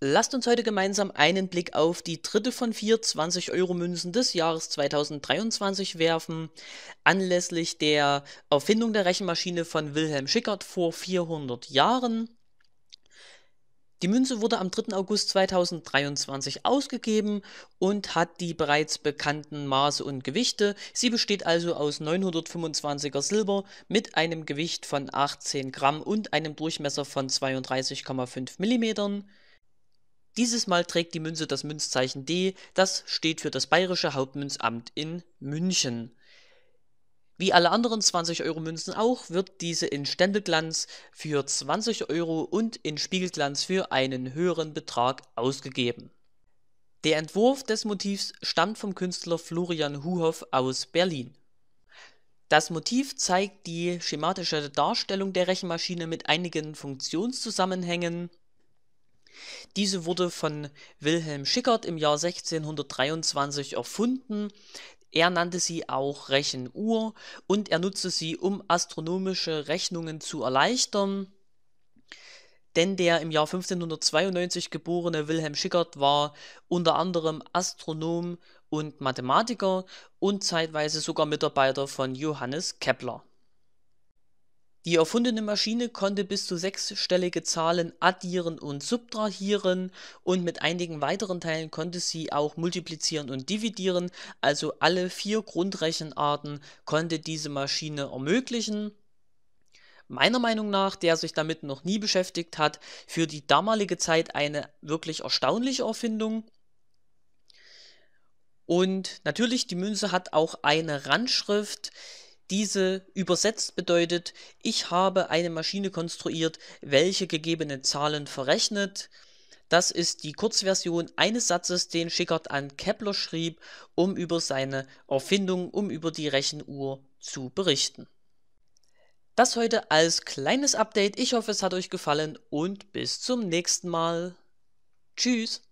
Lasst uns heute gemeinsam einen Blick auf die dritte von vier 20-Euro-Münzen des Jahres 2023 werfen, anlässlich der Erfindung der Rechenmaschine von Wilhelm Schickert vor 400 Jahren. Die Münze wurde am 3. August 2023 ausgegeben und hat die bereits bekannten Maße und Gewichte. Sie besteht also aus 925er Silber mit einem Gewicht von 18 Gramm und einem Durchmesser von 32,5 Millimetern. Dieses Mal trägt die Münze das Münzzeichen D, das steht für das Bayerische Hauptmünzamt in München. Wie alle anderen 20-Euro-Münzen auch, wird diese in Stempelglanz für 20 Euro und in Spiegelglanz für einen höheren Betrag ausgegeben. Der Entwurf des Motivs stammt vom Künstler Florian Huhoff aus Berlin. Das Motiv zeigt die schematische Darstellung der Rechenmaschine mit einigen Funktionszusammenhängen diese wurde von Wilhelm Schickert im Jahr 1623 erfunden. Er nannte sie auch Rechenuhr und er nutzte sie, um astronomische Rechnungen zu erleichtern. Denn der im Jahr 1592 geborene Wilhelm Schickert war unter anderem Astronom und Mathematiker und zeitweise sogar Mitarbeiter von Johannes Kepler. Die erfundene Maschine konnte bis zu sechsstellige Zahlen addieren und subtrahieren und mit einigen weiteren Teilen konnte sie auch multiplizieren und dividieren. Also alle vier Grundrechenarten konnte diese Maschine ermöglichen meiner Meinung nach, der sich damit noch nie beschäftigt hat, für die damalige Zeit eine wirklich erstaunliche Erfindung. Und natürlich, die Münze hat auch eine Randschrift, diese übersetzt bedeutet, ich habe eine Maschine konstruiert, welche gegebene Zahlen verrechnet. Das ist die Kurzversion eines Satzes, den Schickert an Kepler schrieb, um über seine Erfindung, um über die Rechenuhr zu berichten. Das heute als kleines Update. Ich hoffe, es hat euch gefallen und bis zum nächsten Mal. Tschüss.